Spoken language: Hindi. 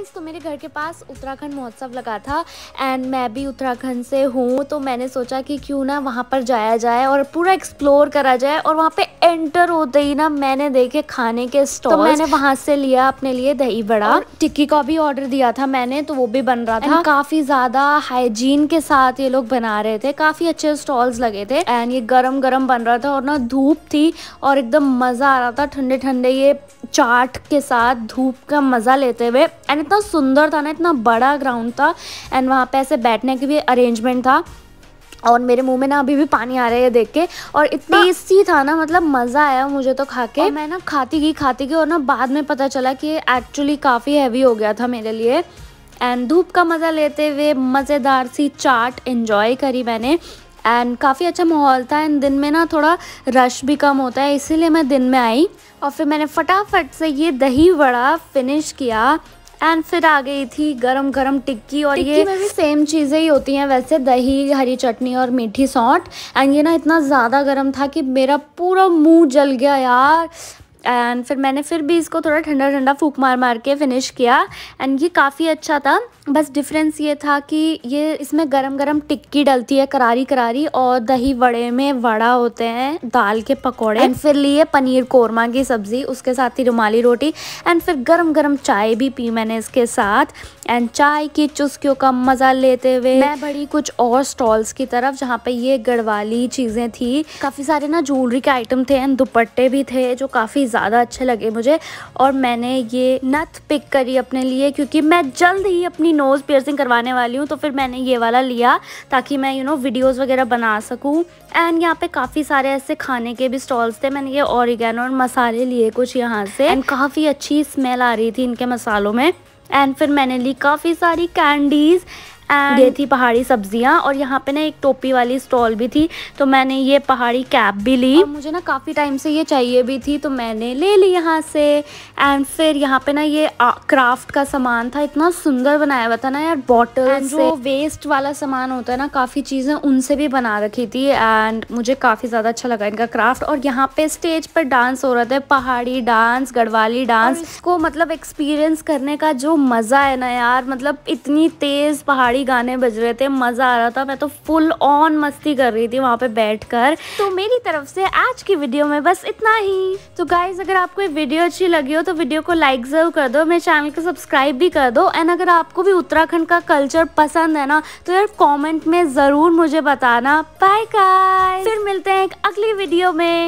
गाइस तो मेरे घर के पास उत्तराखंड महोत्सव लगा था एंड मैं भी उत्तराखंड से हूँ तो मैंने सोचा कि क्यों ना वहाँ पर जाया जाए और पूरा एक्सप्लोर करा जाए और वहाँ पे एंटर होते ही ना मैंने देखे खाने के स्टॉल तो मैंने वहाँ से लिया अपने लिए दही बड़ा टिक्की का भी ऑर्डर दिया था मैंने तो वो भी बन रहा था काफ़ी ज़्यादा हाइजीन के साथ ये लोग बना रहे थे काफ़ी अच्छे स्टॉल्स लगे थे एंड ये गरम गरम बन रहा था और ना धूप थी और एकदम मज़ा आ रहा था ठंडे ठंडे ये चाट के साथ धूप का मज़ा लेते हुए एंड इतना सुंदर था ना इतना बड़ा ग्राउंड था एंड वहाँ पे ऐसे बैठने की भी अरेंजमेंट था और मेरे मुंह में ना अभी भी पानी आ रहा है देख के और इतना टेस्टी हाँ। था ना मतलब मज़ा आया मुझे तो खा के मैं ना खाती गई खाती गई और ना बाद में पता चला कि एक्चुअली काफ़ी हैवी हो गया था मेरे लिए एंड धूप का मज़ा लेते हुए मज़ेदार सी चाट इन्जॉय करी मैंने एंड काफ़ी अच्छा माहौल था एंड दिन में ना थोड़ा रश भी कम होता है इसीलिए मैं दिन में आई और फिर मैंने फटाफट से ये दही बड़ा फिनिश किया एंड फिर आ गई थी गरम गरम टिक्की और टिक्की ये में भी सेम चीज़ें ही होती हैं वैसे दही हरी चटनी और मीठी सौंठ एंड ये ना इतना ज़्यादा गर्म था कि मेरा पूरा मुंह जल गया यार एंड फिर मैंने फिर भी इसको थोड़ा ठंडा ठंडा फूक मार मार के फिनिश किया एंड ये काफ़ी अच्छा था बस डिफरेंस ये था कि ये इसमें गरम गरम टिक्की डलती है करारी करारी और दही वड़े में वड़ा होते हैं दाल के पकौड़े एंड फिर लिए पनीर कोरमा की सब्ज़ी उसके साथ ही रुमाली रोटी एंड फिर गरम गरम चाय भी पी मैंने इसके साथ एंड चाय की चुस्कियों का मज़ा लेते हुए मैं बड़ी कुछ और स्टॉल्स की तरफ जहाँ पे ये गढ़वाली चीज़ें थी काफ़ी सारे ना ज्वेलरी के आइटम थे एंड दुपट्टे भी थे जो काफ़ी ज़्यादा अच्छे लगे मुझे और मैंने ये नथ पिक करी अपने लिए क्योंकि मैं जल्द ही अपनी नोज़ पियर्सिंग करवाने वाली हूँ तो फिर मैंने ये वाला लिया ताकि मैं यू नो वीडियोज़ वगैरह बना सकूँ एंड यहाँ पे काफ़ी सारे ऐसे खाने के भी स्टॉल्स थे मैंने ये ऑरिगेन और मसाले लिए कुछ यहाँ से एंड काफ़ी अच्छी स्मेल आ रही थी इनके मसालों में एंड फिर मैंने ली काफ़ी सारी कैंडीज़ एंड ये थी पहाड़ी सब्जियाँ और यहाँ पे ना एक टोपी वाली स्टॉल भी थी तो मैंने ये पहाड़ी कैप भी ली मुझे ना काफ़ी टाइम से ये चाहिए भी थी तो मैंने ले ली यहाँ से एंड फिर यहाँ पे ना ये क्राफ्ट का सामान था इतना सुंदर बनाया हुआ था ना यार बॉटल जो वेस्ट वाला सामान होता है ना काफ़ी चीज़ें उनसे भी बना रखी थी एंड मुझे काफ़ी ज़्यादा अच्छा लगा इनका क्राफ्ट और यहाँ पे स्टेज पर डांस हो रहा था पहाड़ी डांस गढ़वाली डांस को मतलब एक्सपीरियंस करने का जो मज़ा है ना यार मतलब इतनी तेज़ पहाड़ी ही गाने बज रहे थे मज़ा आ रहा था मैं तो फुल ऑन मस्ती कर रही थी वहाँ पे बैठ कर तो मेरी तरफ से आज की वीडियो में बस इतना ही तो गाइज अगर आपको ये वीडियो अच्छी लगी हो तो वीडियो को लाइक ज़रूर कर दो मेरे चैनल को सब्सक्राइब भी कर दो एंड अगर आपको भी उत्तराखंड का कल्चर पसंद है ना तो यार कॉमेंट में ज़रूर मुझे बताना बाय गाइस फिर मिलते हैं एक अगली वीडियो में